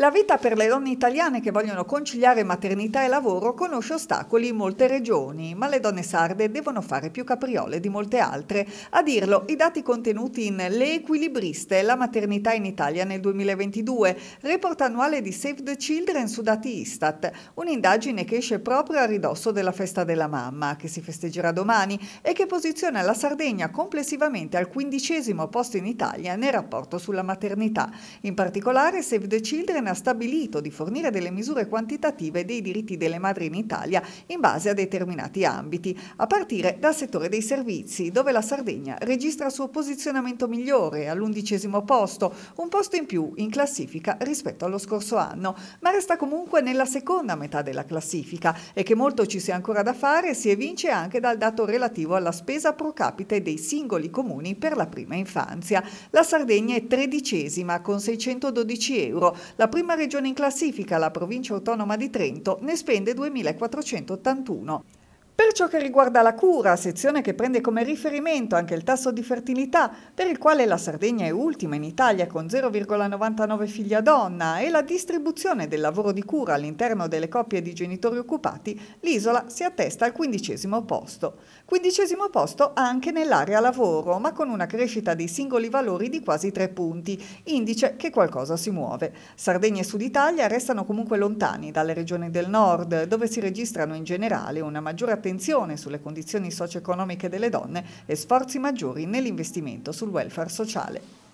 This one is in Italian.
La vita per le donne italiane che vogliono conciliare maternità e lavoro conosce ostacoli in molte regioni, ma le donne sarde devono fare più capriole di molte altre. A dirlo, i dati contenuti in Le Equilibriste, la maternità in Italia nel 2022, report annuale di Save the Children su dati Istat, un'indagine che esce proprio a ridosso della festa della mamma, che si festeggerà domani e che posiziona la Sardegna complessivamente al quindicesimo posto in Italia nel rapporto sulla maternità. In particolare, Save the Children ha stabilito di fornire delle misure quantitative dei diritti delle madri in Italia in base a determinati ambiti, a partire dal settore dei servizi, dove la Sardegna registra il suo posizionamento migliore all'undicesimo posto, un posto in più in classifica rispetto allo scorso anno, ma resta comunque nella seconda metà della classifica e che molto ci sia ancora da fare si evince anche dal dato relativo alla spesa pro capite dei singoli comuni per la prima infanzia. La Sardegna è tredicesima con 612 euro, la prima prima regione in classifica, la provincia autonoma di Trento, ne spende 2.481. Per ciò che riguarda la cura, sezione che prende come riferimento anche il tasso di fertilità, per il quale la Sardegna è ultima in Italia con 0,99 figli a donna, e la distribuzione del lavoro di cura all'interno delle coppie di genitori occupati, l'isola si attesta al quindicesimo posto. Quindicesimo posto anche nell'area lavoro, ma con una crescita dei singoli valori di quasi tre punti, indice che qualcosa si muove. Sardegna e Sud Italia restano comunque lontani dalle regioni del nord, dove si registrano in generale una maggiore attenzione attenzione sulle condizioni socio-economiche delle donne e sforzi maggiori nell'investimento sul welfare sociale.